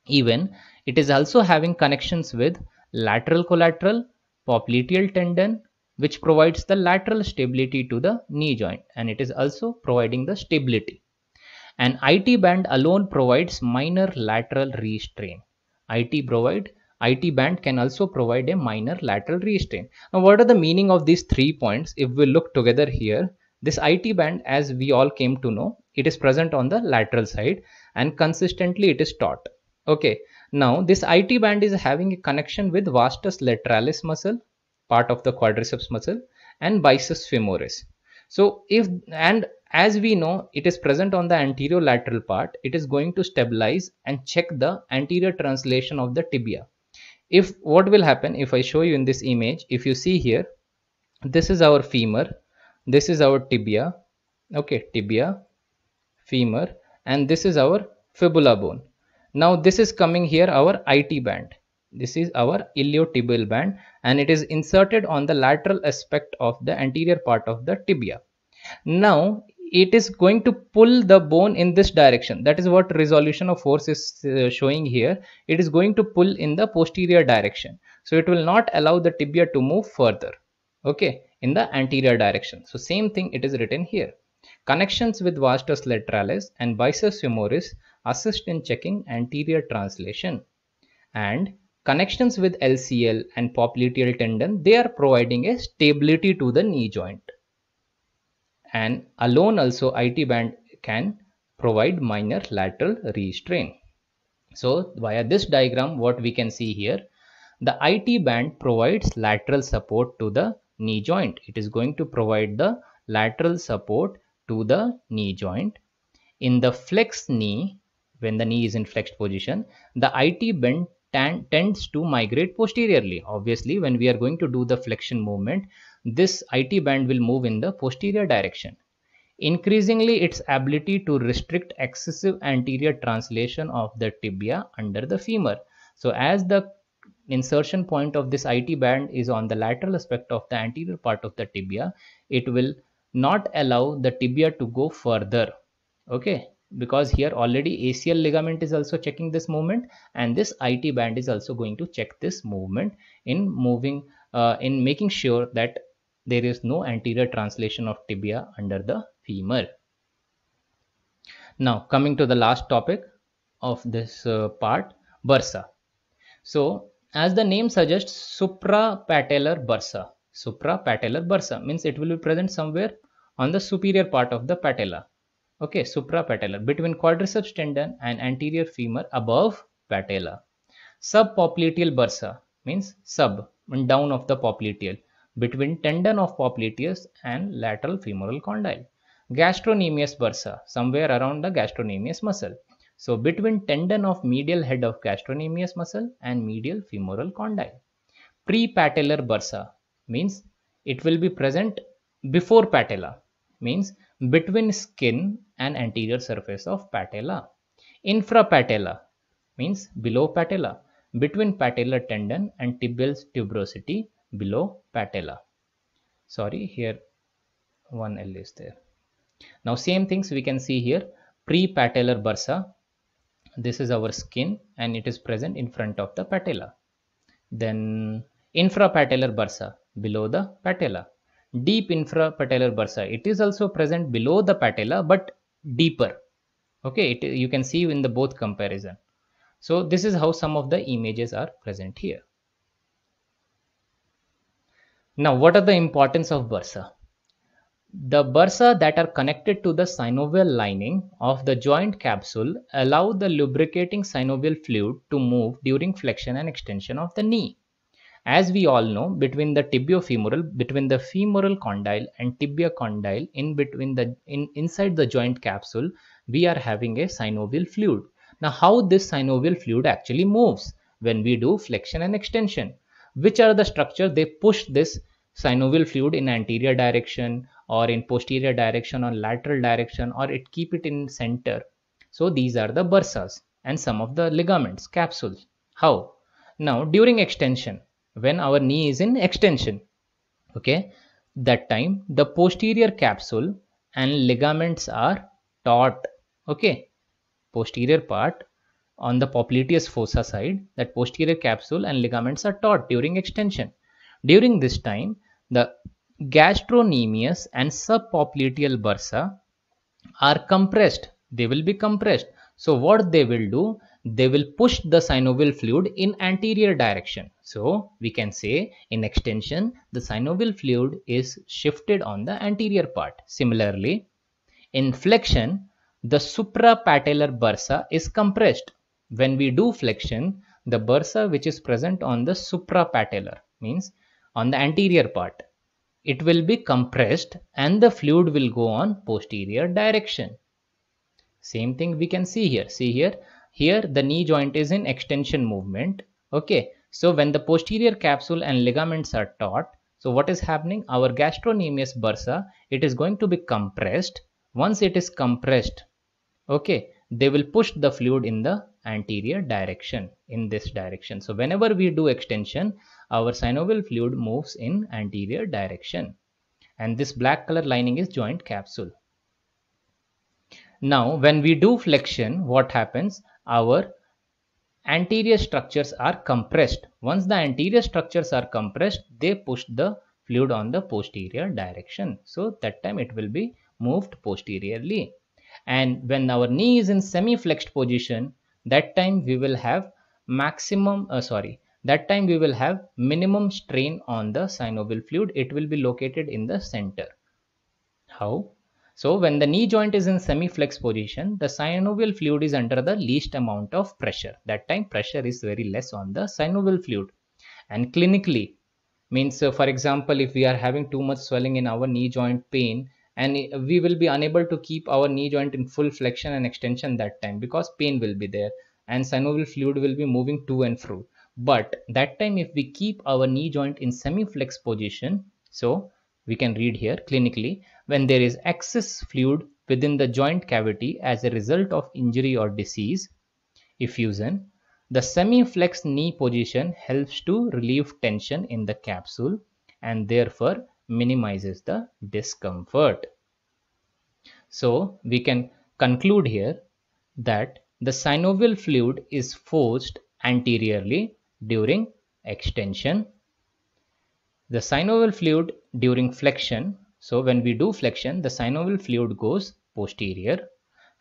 Even it is also having connections with lateral collateral, popliteal tendon, which provides the lateral stability to the knee joint and it is also providing the stability. An IT band alone provides minor lateral restraint. IT provide IT band can also provide a minor lateral restraint. Now what are the meaning of these three points if we look together here this IT band, as we all came to know, it is present on the lateral side and consistently it is taut. Okay, now this IT band is having a connection with vastus lateralis muscle, part of the quadriceps muscle and biceps femoris. So if and as we know it is present on the anterior lateral part, it is going to stabilize and check the anterior translation of the tibia. If what will happen if I show you in this image, if you see here, this is our femur this is our tibia okay tibia femur and this is our fibula bone now this is coming here our IT band this is our iliotibial band and it is inserted on the lateral aspect of the anterior part of the tibia now it is going to pull the bone in this direction that is what resolution of force is uh, showing here it is going to pull in the posterior direction so it will not allow the tibia to move further okay in the anterior direction. So same thing it is written here. Connections with vastus lateralis and biceps femoris assist in checking anterior translation. And connections with LCL and popliteal tendon, they are providing a stability to the knee joint. And alone also IT band can provide minor lateral restraint. So via this diagram, what we can see here, the IT band provides lateral support to the knee joint. It is going to provide the lateral support to the knee joint. In the flexed knee, when the knee is in flexed position, the IT bend tends to migrate posteriorly. Obviously, when we are going to do the flexion movement, this IT band will move in the posterior direction. Increasingly, its ability to restrict excessive anterior translation of the tibia under the femur. So as the insertion point of this IT band is on the lateral aspect of the anterior part of the tibia. It will not allow the tibia to go further. Okay, because here already ACL ligament is also checking this movement and this IT band is also going to check this movement in moving uh, in making sure that there is no anterior translation of tibia under the femur. Now coming to the last topic of this uh, part bursa. So as the name suggests suprapatellar bursa. Suprapatellar bursa means it will be present somewhere on the superior part of the patella. Okay, suprapatellar between quadriceps tendon and anterior femur above patella. Subpopliteal bursa means sub and down of the popliteal between tendon of popliteus and lateral femoral condyle. Gastrocnemius bursa somewhere around the gastrocnemius muscle. So between tendon of medial head of gastrocnemius muscle and medial femoral condyle. Prepatellar bursa means it will be present before patella means between skin and anterior surface of patella. Infrapatella means below patella between patellar tendon and tibial tuberosity below patella. Sorry, here 1L is there. Now same things we can see here prepatellar bursa this is our skin and it is present in front of the patella then infrapatellar bursa below the patella deep infrapatellar bursa it is also present below the patella but deeper okay it, you can see in the both comparison so this is how some of the images are present here now what are the importance of bursa the bursa that are connected to the synovial lining of the joint capsule allow the lubricating synovial fluid to move during flexion and extension of the knee. As we all know, between the tibiofemoral, between the femoral condyle and tibia condyle, in between the in inside the joint capsule, we are having a synovial fluid. Now, how this synovial fluid actually moves when we do flexion and extension? Which are the structures they push this synovial fluid in anterior direction? or in posterior direction or lateral direction or it keep it in center so these are the bursas and some of the ligaments capsules how now during extension when our knee is in extension okay that time the posterior capsule and ligaments are taut okay posterior part on the popliteus fossa side that posterior capsule and ligaments are taut during extension during this time the gastrocnemius and subpopliteal bursa are compressed. They will be compressed. So what they will do, they will push the synovial fluid in anterior direction. So we can say in extension, the synovial fluid is shifted on the anterior part. Similarly, in flexion, the suprapatellar bursa is compressed. When we do flexion, the bursa which is present on the suprapatellar means on the anterior part it will be compressed and the fluid will go on posterior direction. Same thing we can see here. See here, here the knee joint is in extension movement. Okay, so when the posterior capsule and ligaments are taut, so what is happening? Our gastrocnemius bursa, it is going to be compressed. Once it is compressed, okay, they will push the fluid in the anterior direction in this direction. So whenever we do extension, our synovial fluid moves in anterior direction. And this black color lining is joint capsule. Now when we do flexion, what happens? Our anterior structures are compressed. Once the anterior structures are compressed, they push the fluid on the posterior direction. So that time it will be moved posteriorly. And when our knee is in semi-flexed position, that time we will have maximum uh, sorry that time we will have minimum strain on the synovial fluid it will be located in the center how so when the knee joint is in semi-flex position, the synovial fluid is under the least amount of pressure. That time pressure is very less on the synovial fluid. And clinically means uh, for example, if we are having too much swelling in our knee joint pain, and we will be unable to keep our knee joint in full flexion and extension that time because pain will be there and synovial fluid will be moving to and fro but that time if we keep our knee joint in semi-flex position so we can read here clinically when there is excess fluid within the joint cavity as a result of injury or disease effusion the semi-flex knee position helps to relieve tension in the capsule and therefore minimizes the discomfort. So we can conclude here that the synovial fluid is forced anteriorly during extension. The synovial fluid during flexion, so when we do flexion, the synovial fluid goes posterior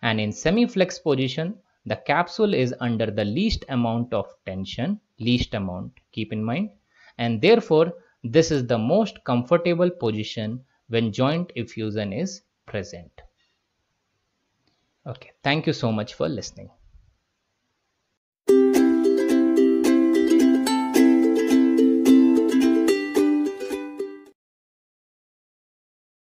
and in semi-flex position, the capsule is under the least amount of tension, least amount, keep in mind, and therefore this is the most comfortable position when joint effusion is present. Okay, thank you so much for listening.